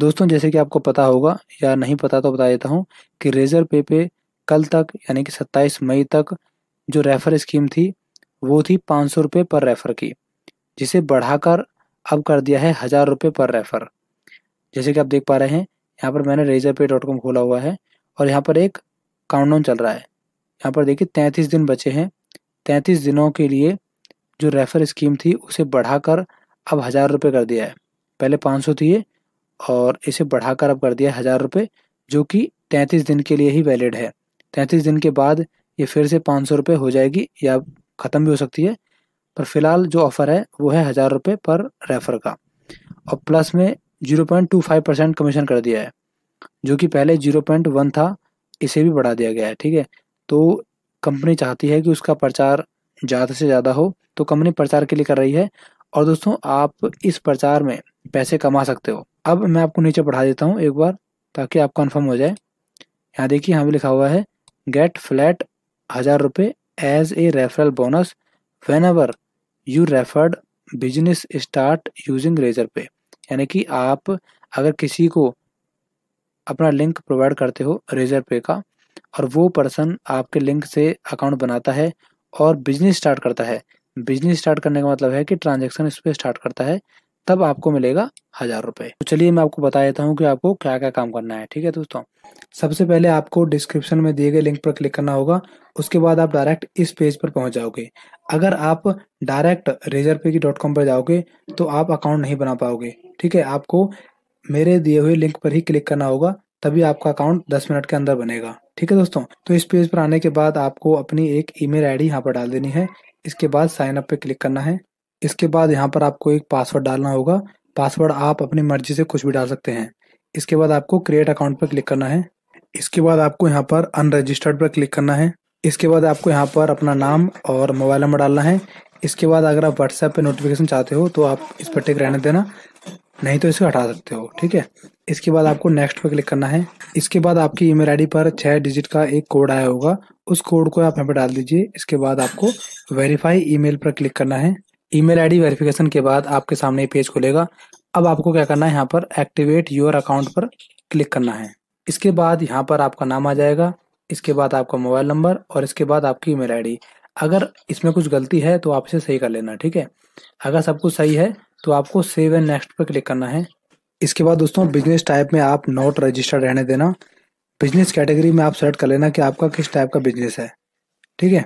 दोस्तों जैसे कि आपको पता होगा या नहीं पता तो बता देता हूँ कि रेज़र पे पे कल तक यानी कि 27 मई तक जो रेफ़र स्कीम थी वो थी पाँच सौ रुपये पर रेफ़र की जिसे बढ़ाकर अब कर दिया है हज़ार रुपये पर रेफ़र जैसे कि आप देख पा रहे हैं यहाँ पर मैंने रेजर पे डॉट कॉम खोला हुआ है और यहाँ पर एक काउंटडाउन चल रहा है यहाँ पर देखिए तैंतीस दिन बचे हैं तैंतीस दिनों के लिए जो रेफ़र स्कीम थी उसे बढ़ाकर अब हज़ार रुपये कर दिया है पहले पाँच सौ थी और इसे बढ़ाकर अब कर दिया हज़ार रुपये जो कि तैंतीस दिन के लिए ही वैलिड है तैंतीस दिन के बाद ये फिर से पाँच सौ रुपये हो जाएगी या ख़त्म भी हो सकती है पर फिलहाल जो ऑफ़र है वो है हज़ार रुपये पर रेफ़र का और प्लस में zero point two five percent commission कर दिया है जो कि पहले जीरो पॉइंट वन था इसे भी बढ़ा दिया गया है ठीक है तो कंपनी चाहती है कि उसका प्रचार ज़्यादा से ज़्यादा हो तो कंपनी प्रचार के लिए कर रही है और दोस्तों आप इस प्रचार में पैसे कमा सकते हो अब मैं आपको नीचे पढ़ा देता हूँ एक बार ताकि आप कन्फर्म हो जाए यहाँ देखिए यहाँ पर लिखा हुआ है गेट फ्लैट हज़ार रुपये as a referral bonus whenever you referred business start using Razorpay यानी कि आप अगर किसी को अपना लिंक प्रोवाइड करते हो रेजर पे का और वो पर्सन आपके लिंक से अकाउंट बनाता है और बिजनेस स्टार्ट करता है बिजनेस स्टार्ट करने का मतलब है कि ट्रांजेक्शन इस पर स्टार्ट करता है तब आपको मिलेगा हज़ार रुपए तो चलिए मैं आपको बता देता हूँ कि आपको क्या क्या काम करना है ठीक है दोस्तों सबसे पहले आपको डिस्क्रिप्शन में दिए गए लिंक पर क्लिक करना होगा उसके बाद आप डायरेक्ट इस पेज पर पहुंच जाओगे अगर आप डायरेक्ट रेजर पे की डॉट कॉम पर जाओगे तो आप अकाउंट नहीं बना पाओगे ठीक है आपको मेरे दिए हुए लिंक पर ही क्लिक करना होगा तभी आपका अकाउंट दस मिनट के अंदर बनेगा ठीक है दोस्तों तो इस पेज पर आने के बाद आपको अपनी एक ईमेल आईडी यहाँ पर डाल देनी है इसके बाद साइन अप पे क्लिक करना है इसके बाद यहाँ पर आपको एक पासवर्ड डालना होगा पासवर्ड आप अपनी मर्जी से कुछ भी डाल सकते हैं इसके बाद आपको क्रिएट अकाउंट पर क्लिक करना है इसके बाद आपको यहाँ पर अनरजिस्टर्ड पर क्लिक करना है इसके बाद आपको यहाँ पर अपना नाम और मोबाइल नंबर डालना है इसके बाद अगर आप व्हाट्सएप पे नोटिफिकेशन चाहते हो तो आप इस पर टिक रहने देना नहीं तो इसे हटा सकते हो ठीक है इसके बाद आपको नेक्स्ट पर क्लिक करना है इसके बाद आपकी ईमेल आईडी पर छः डिजिट का एक कोड आया होगा उस कोड को आप यहाँ पर डाल दीजिए इसके बाद आपको वेरीफाई ईमेल पर क्लिक करना है ईमेल आईडी वेरिफिकेशन के बाद आपके सामने पेज खुलेगा अब आपको क्या करना है यहाँ पर एक्टिवेट योर अकाउंट पर क्लिक करना है इसके बाद यहाँ पर आपका नाम आ जाएगा इसके बाद आपका मोबाइल नंबर और इसके बाद आपकी ईमेल आईडी अगर इसमें कुछ गलती है तो आप इसे सही कर लेना ठीक है अगर सब कुछ सही है तो आपको सेव एंड नेक्स्ट पर क्लिक करना है इसके बाद दोस्तों बिजनेस टाइप में आप नॉट रजिस्टर्ड रहने देना बिजनेस कैटेगरी में आप सेलेक्ट कर लेना कि आपका किस टाइप का बिजनेस है ठीक है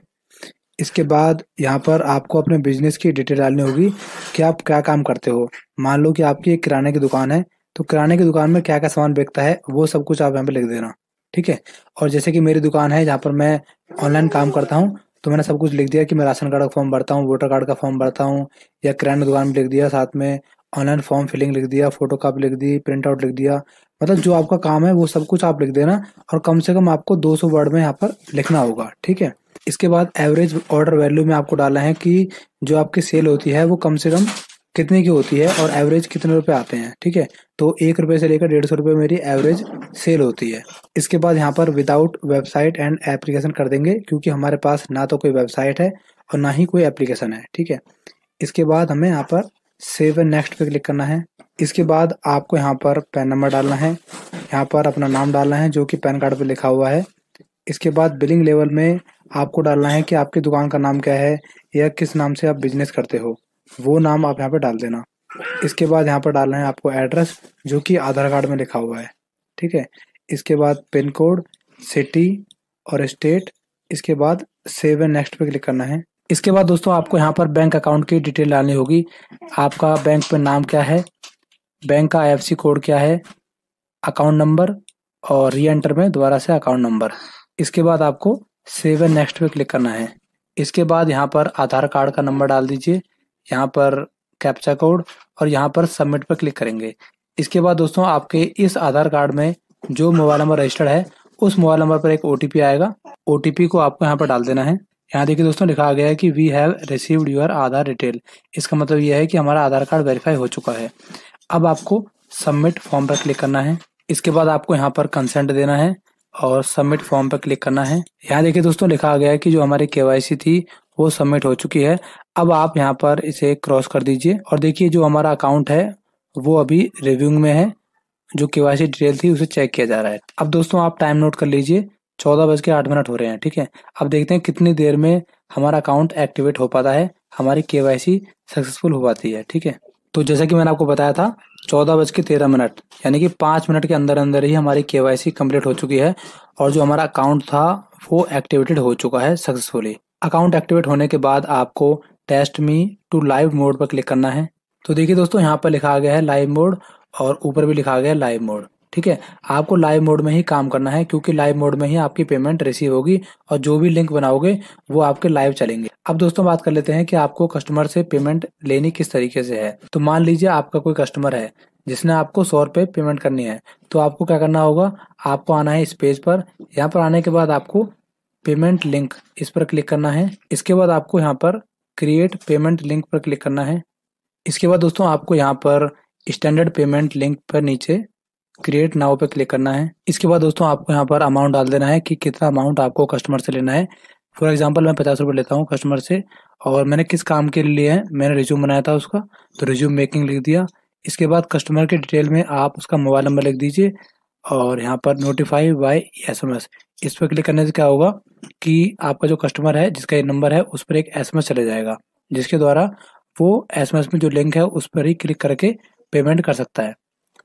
इसके बाद यहाँ पर आपको अपने बिजनेस की डिटेल डालनी होगी कि आप क्या काम करते हो मान लो कि आपकी एक किराने की दुकान है तो किराने की दुकान में क्या क्या सामान बिकता है वो सब कुछ आप यहाँ पे लिख देना ठीक है और जैसे कि मेरी दुकान है जहाँ पर मैं ऑनलाइन काम करता हूँ तो मैंने सब कुछ लिख दिया कि मैं राशन कार्ड का फॉर्म भरता हूँ वोटर कार्ड का फॉर्म भरता हूँ या किराने दुकान में लिख दिया साथ में ऑनलाइन फॉर्म फिलिंग लिख दिया फोटो कापी लिख दी प्रिंट आउट लिख दिया मतलब जो आपका काम है वो सब कुछ आप लिख देना और कम से कम आपको 200 वर्ड में यहाँ पर लिखना होगा ठीक है इसके बाद एवरेज ऑर्डर वैल्यू में आपको डाला है कि जो आपकी सेल होती है वो कम से कम कितने की होती है और एवरेज कितने रुपए आते हैं ठीक है तो एक रुपए से लेकर डेढ़ सौ रुपये मेरी एवरेज सेल होती है इसके बाद यहाँ पर विदाउट वेबसाइट एंड एप्लीकेशन कर देंगे क्योंकि हमारे पास ना तो कोई वेबसाइट है और ना ही कोई एप्लीकेशन है ठीक है इसके बाद हमें यहाँ पर सेव एंड नेक्स्ट पे क्लिक करना है इसके बाद आपको यहाँ पर पैन नंबर डालना है यहाँ पर अपना नाम डालना है जो कि पैन कार्ड पे लिखा हुआ है इसके बाद बिलिंग लेवल में आपको डालना है कि आपकी दुकान का नाम क्या है या किस नाम से आप बिजनेस करते हो वो नाम आप यहाँ पर डाल देना इसके बाद यहाँ पर डालना है आपको एड्रेस जो कि आधार कार्ड में लिखा हुआ है ठीक है इसके बाद पिन कोड सिटी और स्टेट इसके बाद सेव एंड नेक्स्ट पे क्लिक करना है इसके बाद दोस्तों आपको यहाँ पर बैंक अकाउंट की डिटेल डालनी होगी आपका बैंक पे नाम क्या है बैंक का आई कोड क्या है अकाउंट नंबर और री एंटर में दोबारा से अकाउंट नंबर इसके बाद आपको सेव एंड नेक्स्ट पे क्लिक करना है इसके बाद यहाँ पर आधार कार्ड का नंबर डाल दीजिए यहाँ पर कैप्चा कोड और यहाँ पर सबमिट पर क्लिक करेंगे इसके बाद दोस्तों आपके इस आधार कार्ड में जो मोबाइल नंबर रजिस्टर्ड है उस मोबाइल नंबर पर एक ओ आएगा ओ को आपको यहाँ पर डाल देना है यहाँ देखिए दोस्तों लिखा गया है कि we have received your Aadhaar detail इसका मतलब यह है कि हमारा आधार कार्ड वेरीफाई हो चुका है अब आपको सबमिट फॉर्म पर क्लिक करना है इसके बाद आपको यहाँ पर कंसेंट देना है और सबमिट फॉर्म पर क्लिक करना है यहाँ देखिए दोस्तों लिखा गया है कि जो हमारी केवाईसी थी वो सबमिट हो चुकी है अब आप यहाँ पर इसे क्रॉस कर दीजिए और देखिए जो हमारा अकाउंट है वो अभी रिव्यूंग में है जो केवाईसी डिटेल थी उसे चेक किया जा रहा है अब दोस्तों आप टाइम नोट कर लीजिए चौदह बज के आठ मिनट हो रहे हैं ठीक है अब देखते हैं कितनी देर में हमारा अकाउंट एक्टिवेट हो पाता है हमारी केवाईसी सक्सेसफुल हो पाती है ठीक है तो जैसा कि मैंने आपको बताया था चौदह बज के तेरह मिनट यानी कि पांच मिनट के अंदर अंदर ही हमारी केवाईसी कंप्लीट हो चुकी है और जो हमारा अकाउंट था वो एक्टिवेटेड हो चुका है सक्सेसफुली अकाउंट एक्टिवेट होने के बाद आपको test me to live mode पर क्लिक करना है तो देखिए दोस्तों यहाँ पर लिखा गया है लाइव मोड और ऊपर भी लिखा गया है लाइव मोड ठीक है आपको लाइव मोड में ही काम करना है क्योंकि लाइव मोड में ही आपकी पेमेंट रिसीव होगी और जो भी लिंक बनाओगे वो आपके लाइव चलेंगे अब दोस्तों बात कर लेते हैं कि आपको कस्टमर से पेमेंट लेनी किस तरीके से है तो मान लीजिए आपका कोई कस्टमर है जिसने आपको सौ रुपए पेमेंट करनी है तो आपको क्या करना होगा आपको आना है इस पेज पर यहाँ पर आने के बाद आपको पेमेंट लिंक इस पर क्लिक करना है इसके बाद आपको यहाँ पर क्रिएट पेमेंट लिंक पर क्लिक करना है इसके बाद दोस्तों आपको यहाँ पर स्टैंडर्ड पेमेंट लिंक पर नीचे क्रिएट नाउ पे क्लिक करना है इसके बाद दोस्तों आपको यहाँ पर अमाउंट डाल देना है कि कितना अमाउंट आपको कस्टमर से लेना है फॉर एग्जाम्पल मैं पचास रुपये लेता हूँ कस्टमर से और मैंने किस काम के लिए है मैंने रिज्यूम बनाया था उसका तो रिज्यूम मेकिंग लिख दिया इसके बाद कस्टमर के डिटेल में आप उसका मोबाइल नंबर लिख दीजिए और यहाँ पर नोटिफाई एम एस इस पर क्लिक करने से क्या होगा कि आपका जो कस्टमर है जिसका ये नंबर है उस पर एक एस चले जाएगा जिसके द्वारा वो एस में जो लिंक है उस पर ही क्लिक करके पेमेंट कर सकता है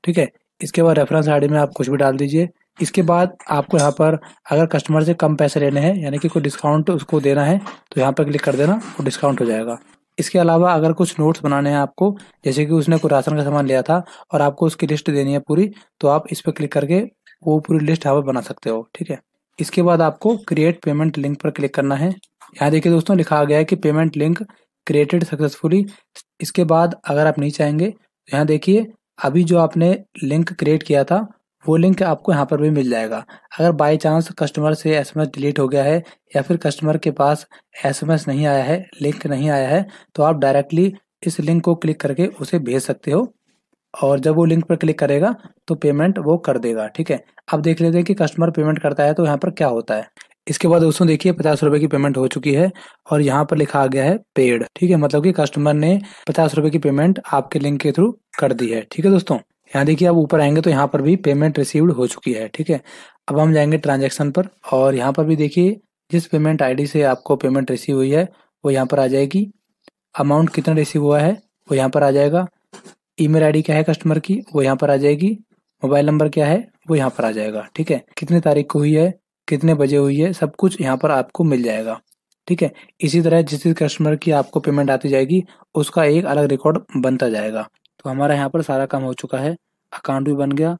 ठीक है इसके बाद रेफरेंस आई में आप कुछ भी डाल दीजिए इसके बाद आपको यहाँ पर अगर कस्टमर से कम पैसे लेने हैं यानी कि कोई डिस्काउंट उसको देना है तो यहाँ पर क्लिक कर देना वो डिस्काउंट हो जाएगा इसके अलावा अगर कुछ नोट्स बनाने हैं आपको जैसे कि उसने कोई राशन का सामान लिया था और आपको उसकी लिस्ट देनी है पूरी तो आप इस पर क्लिक करके वो पूरी लिस्ट यहाँ पर बना सकते हो ठीक है इसके बाद आपको क्रिएट पेमेंट लिंक पर क्लिक करना है यहाँ देखिए दोस्तों लिखा गया है कि पेमेंट लिंक क्रिएटेड सक्सेसफुली इसके बाद अगर आप नहीं चाहेंगे तो यहाँ देखिए अभी जो आपने लिंक क्रिएट किया था वो लिंक आपको यहाँ पर भी मिल जाएगा अगर बाई चांस कस्टमर से एसएमएस डिलीट हो गया है या फिर कस्टमर के पास एसएमएस नहीं आया है लिंक नहीं आया है तो आप डायरेक्टली इस लिंक को क्लिक करके उसे भेज सकते हो और जब वो लिंक पर क्लिक करेगा तो पेमेंट वो कर देगा ठीक है अब देख लेते हैं कि कस्टमर पेमेंट करता है तो यहाँ पर क्या होता है इसके बाद दोस्तों देखिए पचास रुपए की पेमेंट हो चुकी है और यहाँ पर लिखा आ गया है पेड ठीक है मतलब कि कस्टमर ने पचास रुपए की पेमेंट आपके लिंक के थ्रू कर दी है ठीक है दोस्तों यहाँ देखिए आप ऊपर आएंगे तो यहाँ पर भी पेमेंट रिसीव्ड हो चुकी है ठीक है अब हम जाएंगे ट्रांजेक्शन पर और यहाँ पर भी देखिए जिस पेमेंट आईडी से आपको पेमेंट रिसीव हुई है वो यहाँ पर आ जाएगी अमाउंट कितना रिसीव हुआ है वो यहाँ पर आ जाएगा ईमेल आईडी क्या है कस्टमर की वो यहाँ पर आ जाएगी मोबाइल नंबर क्या है वो यहाँ पर आ जाएगा ठीक है कितने तारीख को हुई है कितने बजे हुई है सब कुछ यहाँ पर आपको मिल जाएगा ठीक है इसी तरह जिस कस्टमर की आपको पेमेंट आती जाएगी उसका एक अलग रिकॉर्ड बनता जाएगा तो हमारा यहाँ पर सारा काम हो चुका है अकाउंट भी बन गया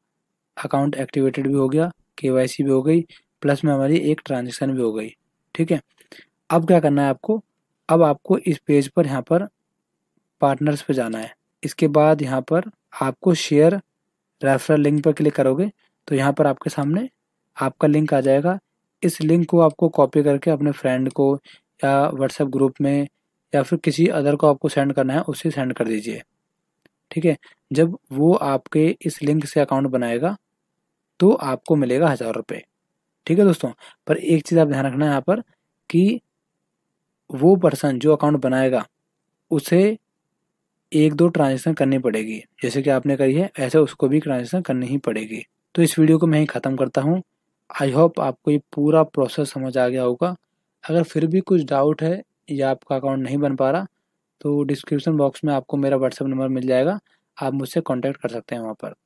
अकाउंट एक्टिवेटेड भी हो गया के भी हो गई प्लस में हमारी एक ट्रांजेक्शन भी हो गई ठीक है अब क्या करना है आपको अब आपको इस पेज पर यहाँ पर पार्टनर्स पे जाना है इसके बाद यहाँ पर आपको शेयर रेफरल लिंक पर क्लिक करोगे तो यहाँ पर आपके सामने आपका लिंक आ जाएगा इस लिंक को आपको कॉपी करके अपने फ्रेंड को या व्हाट्सएप ग्रुप में या फिर किसी अदर को आपको सेंड करना है उसे सेंड कर दीजिए ठीक है जब वो आपके इस लिंक से अकाउंट बनाएगा तो आपको मिलेगा हज़ार रुपये ठीक है दोस्तों पर एक चीज़ आप ध्यान रखना यहाँ पर कि वो पर्सन जो अकाउंट बनाएगा उसे एक दो ट्रांजेक्शन करनी पड़ेगी जैसे कि आपने करी है ऐसे उसको भी ट्रांजेक्शन करनी ही पड़ेगी तो इस वीडियो को मैं ही ख़त्म करता हूँ आई होप आपको ये पूरा प्रोसेस समझ आ गया होगा अगर फिर भी कुछ डाउट है या आपका अकाउंट नहीं बन पा रहा तो डिस्क्रिप्शन बॉक्स में आपको मेरा व्हाट्सअप नंबर मिल जाएगा आप मुझसे कॉन्टैक्ट कर सकते हैं वहाँ पर